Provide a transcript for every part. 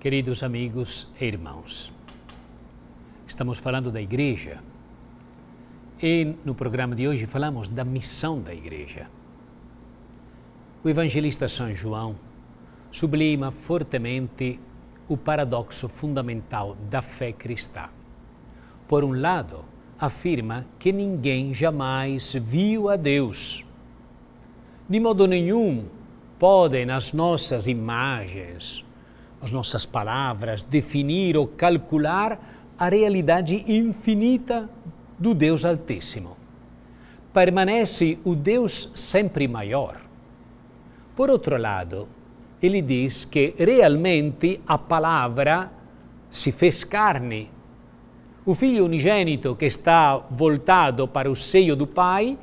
Queridos amigos e irmãos, estamos falando da igreja e no programa de hoje falamos da missão da igreja. O evangelista São João sublima fortemente o paradoxo fundamental da fé cristã. Por um lado, afirma que ninguém jamais viu a Deus. De modo nenhum podem as nossas imagens, as nossas palavras, definir ou calcular a realidade infinita do Deus Altíssimo. Permanece o Deus sempre maior. Por outro lado, ele diz que realmente a palavra se fez carne. O Filho unigênito que está voltado para o seio do Pai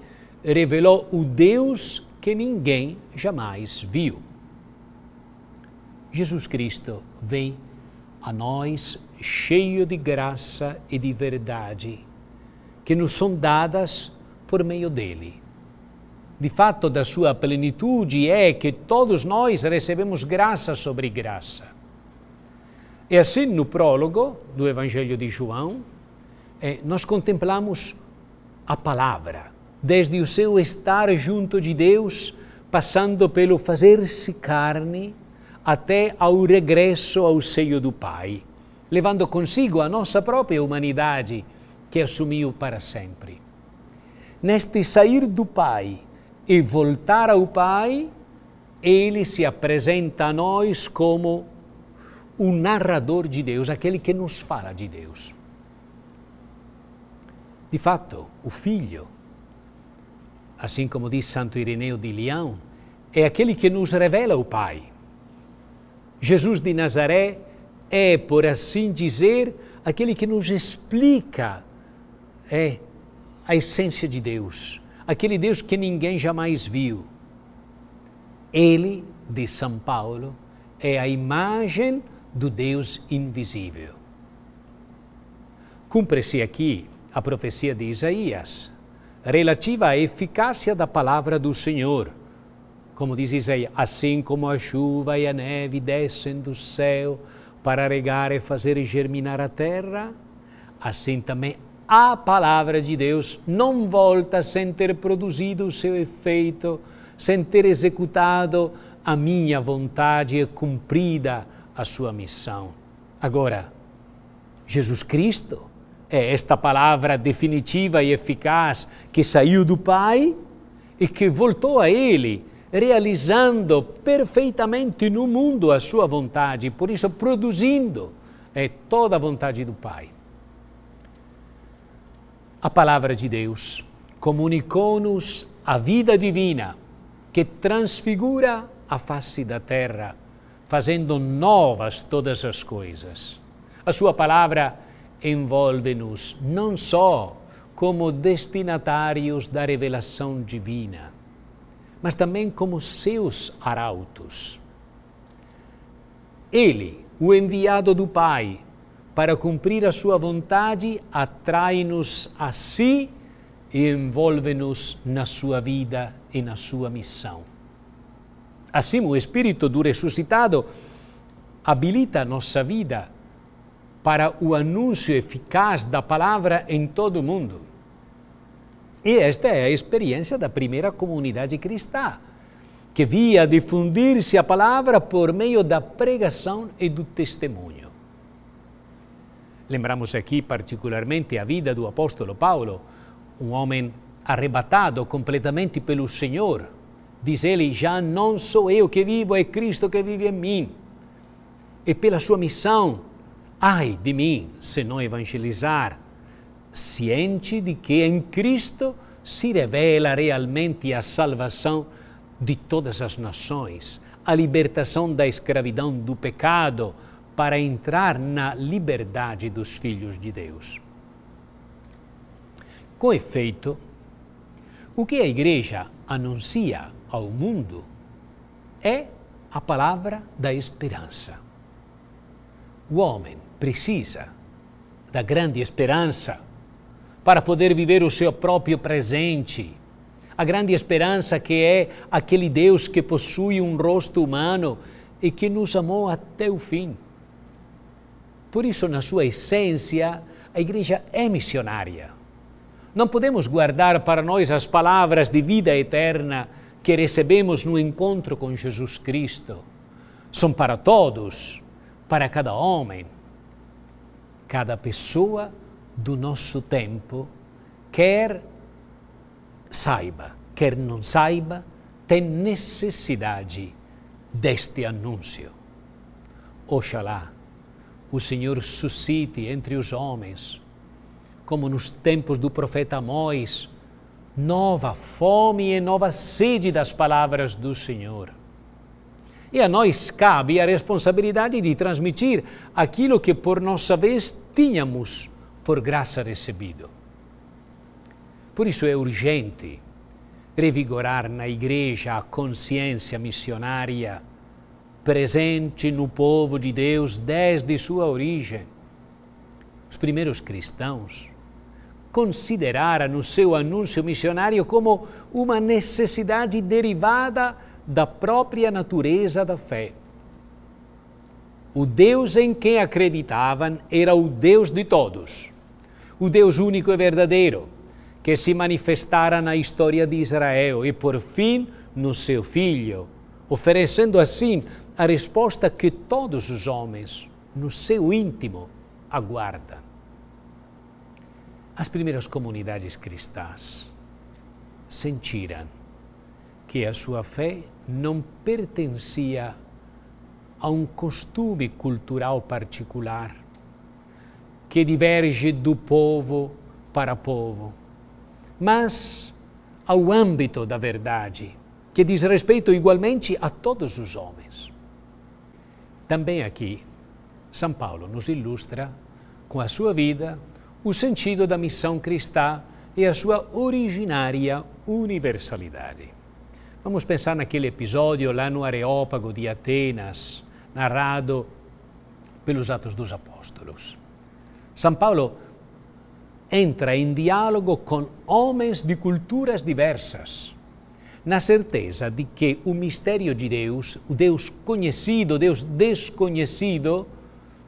revelou o Deus que ninguém jamais viu. Jesus Cristo vem a nós cheio de graça e de verdade, que nos são dadas por meio dele. De fato, da sua plenitude é que todos nós recebemos graça sobre graça. E assim, no prólogo do Evangelho de João, eh, nós contemplamos a palavra, desde o seu estar junto de Deus, passando pelo fazer-se carne até ao regresso ao seio do Pai, levando consigo a nossa própria humanidade que assumiu para sempre. Neste sair do Pai e voltar ao Pai, ele se apresenta a nós como o narrador de Deus, aquele que nos fala de Deus. De fato, o Filho, assim como diz Santo Ireneu de Leão, é aquele que nos revela o Pai. Jesus de Nazaré é, por assim dizer, aquele que nos explica é, a essência de Deus, aquele Deus que ninguém jamais viu. Ele, de São Paulo, é a imagem do Deus invisível. Cumpre-se aqui a profecia de Isaías, relativa à eficácia da palavra do Senhor como diz Isaías, assim como a chuva e a neve descem do céu para regar e fazer germinar a terra, assim também a palavra de Deus não volta sem ter produzido o seu efeito, sem ter executado a minha vontade e cumprida a sua missão. Agora, Jesus Cristo é esta palavra definitiva e eficaz que saiu do Pai e que voltou a Ele realizando perfeitamente no mundo a sua vontade, por isso produzindo é toda a vontade do Pai. A palavra de Deus comunicou-nos a vida divina que transfigura a face da terra, fazendo novas todas as coisas. A sua palavra envolve-nos não só como destinatários da revelação divina, mas também como seus arautos. Ele, o enviado do Pai, para cumprir a sua vontade, atrai-nos a si e envolve-nos na sua vida e na sua missão. Assim, o Espírito do ressuscitado habilita a nossa vida para o anúncio eficaz da palavra em todo o mundo. E esta é a experiência da primeira comunidade cristã, que via difundir-se a palavra por meio da pregação e do testemunho. Lembramos aqui particularmente a vida do apóstolo Paulo, um homem arrebatado completamente pelo Senhor. Diz ele: Já não sou eu que vivo, é Cristo que vive em mim. E pela sua missão, ai de mim se não evangelizar ciente de que em Cristo se revela realmente a salvação de todas as nações, a libertação da escravidão do pecado para entrar na liberdade dos filhos de Deus. Com efeito, o que a Igreja anuncia ao mundo é a palavra da esperança. O homem precisa da grande esperança para poder viver o seu próprio presente. A grande esperança que é aquele Deus que possui um rosto humano e que nos amou até o fim. Por isso, na sua essência, a igreja é missionária. Não podemos guardar para nós as palavras de vida eterna que recebemos no encontro com Jesus Cristo. São para todos, para cada homem, cada pessoa do nosso tempo, quer saiba, quer não saiba, tem necessidade deste anúncio. Oxalá o Senhor suscite entre os homens, como nos tempos do profeta Mois, nova fome e nova sede das palavras do Senhor. E a nós cabe a responsabilidade de transmitir aquilo que por nossa vez tínhamos por graça recebido. Por isso é urgente revigorar na igreja a consciência missionária presente no povo de Deus desde sua origem. Os primeiros cristãos consideraram o seu anúncio missionário como uma necessidade derivada da própria natureza da fé. O Deus em quem acreditavam era o Deus de todos o Deus único e verdadeiro, que se manifestara na história de Israel e, por fim, no seu Filho, oferecendo assim a resposta que todos os homens, no seu íntimo, aguardam. As primeiras comunidades cristãs sentiram que a sua fé não pertencia a um costume cultural particular que diverge do povo para povo, mas ao âmbito da verdade, que diz respeito igualmente a todos os homens. Também aqui, São Paulo nos ilustra, com a sua vida, o sentido da missão cristã e a sua originária universalidade. Vamos pensar naquele episódio lá no Areópago de Atenas, narrado pelos Atos dos Apóstolos. São Paulo entra em diálogo com homens de culturas diversas, na certeza de que o mistério de Deus, o Deus conhecido, o Deus desconhecido,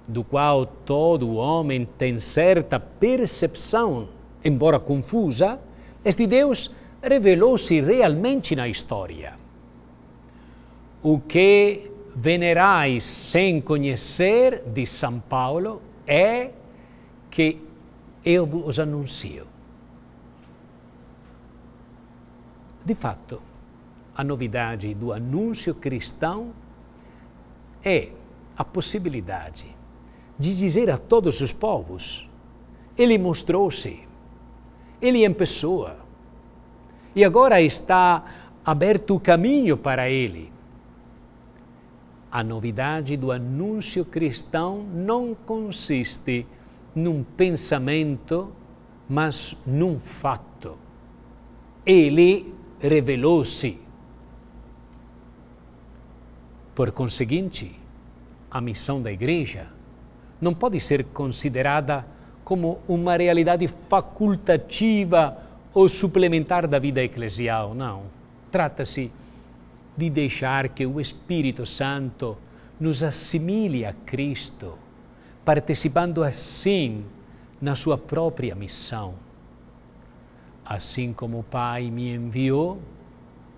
do qual todo homem tem certa percepção, embora confusa, este Deus revelou-se realmente na história. O que venerais sem conhecer, diz São Paulo, é que eu vos anuncio. De fato, a novidade do anúncio cristão é a possibilidade de dizer a todos os povos: Ele mostrou-se, Ele é pessoa, e agora está aberto o caminho para Ele. A novidade do anúncio cristão não consiste num pensamento, mas num fato. Ele revelou-se. Por conseguinte, a missão da Igreja não pode ser considerada como uma realidade facultativa ou suplementar da vida eclesial, não. Trata-se de deixar que o Espírito Santo nos assimile a Cristo participando assim na sua própria missão. Assim como o Pai me enviou,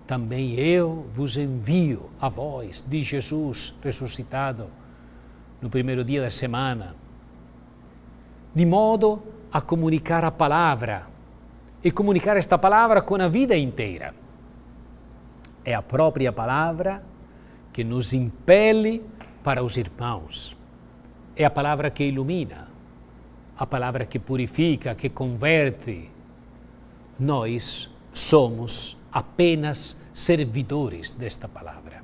também eu vos envio a vós, de Jesus ressuscitado, no primeiro dia da semana, de modo a comunicar a palavra e comunicar esta palavra com a vida inteira. É a própria palavra que nos impele para os irmãos é a palavra que ilumina, a palavra que purifica, que converte. Nós somos apenas servidores desta palavra.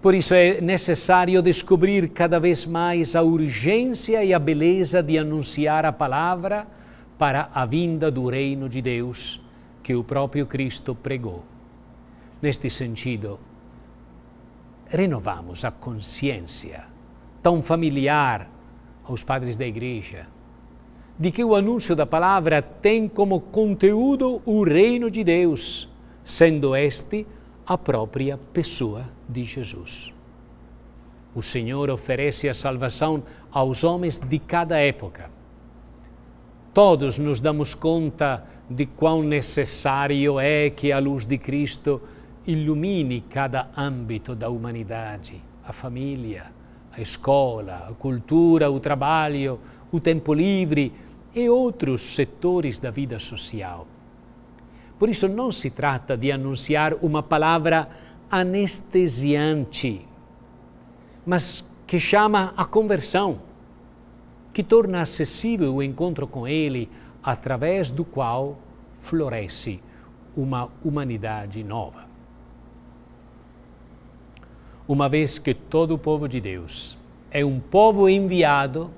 Por isso é necessário descobrir cada vez mais a urgência e a beleza de anunciar a palavra para a vinda do reino de Deus que o próprio Cristo pregou. Neste sentido, renovamos a consciência tão familiar aos padres da igreja, de que o anúncio da palavra tem como conteúdo o reino de Deus, sendo este a própria pessoa de Jesus. O Senhor oferece a salvação aos homens de cada época. Todos nos damos conta de quão necessário é que a luz de Cristo ilumine cada âmbito da humanidade, a família, a escola, a cultura, o trabalho, o tempo livre e outros setores da vida social. Por isso, não se trata de anunciar uma palavra anestesiante, mas que chama a conversão, que torna acessível o encontro com Ele, através do qual floresce uma humanidade nova uma vez que todo o povo de Deus é um povo enviado,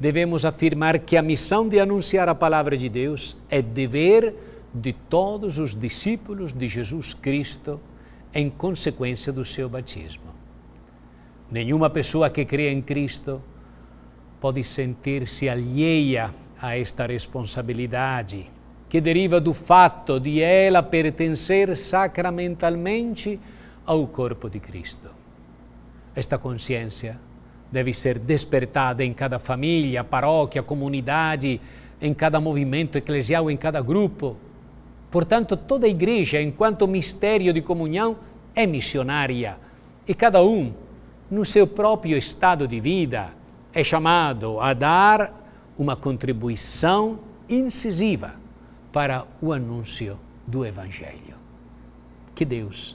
devemos afirmar que a missão de anunciar a palavra de Deus é dever de todos os discípulos de Jesus Cristo em consequência do seu batismo. Nenhuma pessoa que crê em Cristo pode sentir-se alheia a esta responsabilidade, que deriva do fato de ela pertencer sacramentalmente a ao corpo de Cristo. Esta consciência deve ser despertada em cada família, paróquia, comunidade, em cada movimento eclesial, em cada grupo. Portanto, toda a igreja, enquanto mistério de comunhão, é missionária e cada um, no seu próprio estado de vida, é chamado a dar uma contribuição incisiva para o anúncio do Evangelho. Que Deus